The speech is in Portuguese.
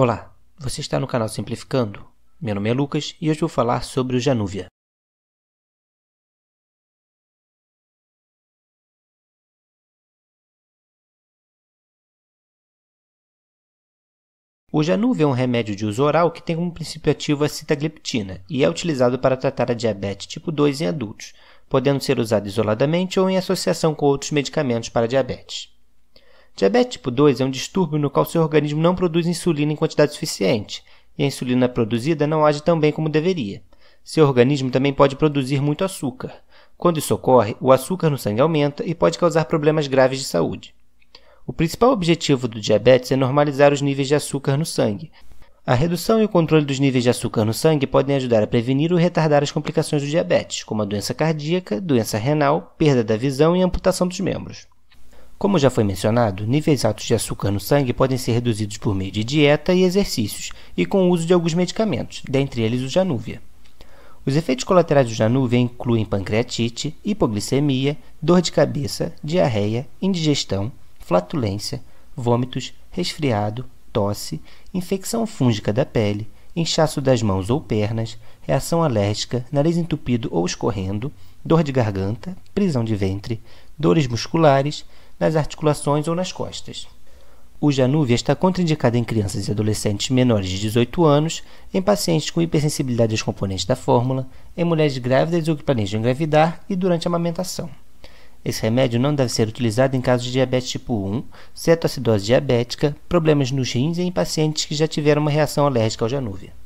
Olá, você está no canal Simplificando. Meu nome é Lucas e hoje vou falar sobre o Janúvia. O Janúvia é um remédio de uso oral que tem como princípio ativo a citagliptina e é utilizado para tratar a diabetes tipo 2 em adultos, podendo ser usado isoladamente ou em associação com outros medicamentos para diabetes. Diabetes tipo 2 é um distúrbio no qual seu organismo não produz insulina em quantidade suficiente, e a insulina produzida não age tão bem como deveria. Seu organismo também pode produzir muito açúcar. Quando isso ocorre, o açúcar no sangue aumenta e pode causar problemas graves de saúde. O principal objetivo do diabetes é normalizar os níveis de açúcar no sangue, a redução e o controle dos níveis de açúcar no sangue podem ajudar a prevenir ou retardar as complicações do diabetes, como a doença cardíaca, doença renal, perda da visão e amputação dos membros. Como já foi mencionado, níveis altos de açúcar no sangue podem ser reduzidos por meio de dieta e exercícios, e com o uso de alguns medicamentos, dentre eles o Januvia. Os efeitos colaterais do Januvia incluem pancreatite, hipoglicemia, dor de cabeça, diarreia, indigestão, flatulência, vômitos, resfriado, tosse, infecção fúngica da pele, inchaço das mãos ou pernas, reação alérgica, nariz entupido ou escorrendo, dor de garganta, prisão de ventre, dores musculares, nas articulações ou nas costas. O Janúvia está contraindicado em crianças e adolescentes menores de 18 anos, em pacientes com hipersensibilidade aos componentes da fórmula, em mulheres grávidas ou que planejam engravidar e durante a amamentação. Esse remédio não deve ser utilizado em casos de diabetes tipo 1, cetoacidose é diabética, problemas nos rins e em pacientes que já tiveram uma reação alérgica ao Janúvia.